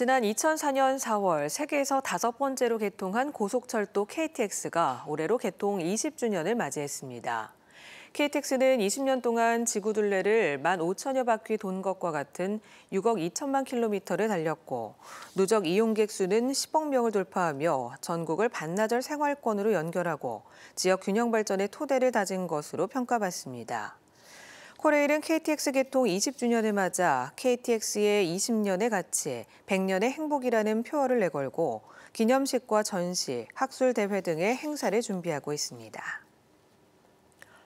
지난 2004년 4월 세계에서 다섯 번째로 개통한 고속철도 KTX가 올해로 개통 20주년을 맞이했습니다. KTX는 20년 동안 지구 둘레를 1만 5천여 바퀴 돈 것과 같은 6억 2천만 킬로미터를 달렸고 누적 이용객 수는 10억 명을 돌파하며 전국을 반나절 생활권으로 연결하고 지역 균형 발전의 토대를 다진 것으로 평가받습니다. 코레일은 KTX 개통 20주년을 맞아 KTX의 20년의 가치, 100년의 행복이라는 표어를 내걸고 기념식과 전시, 학술 대회 등의 행사를 준비하고 있습니다.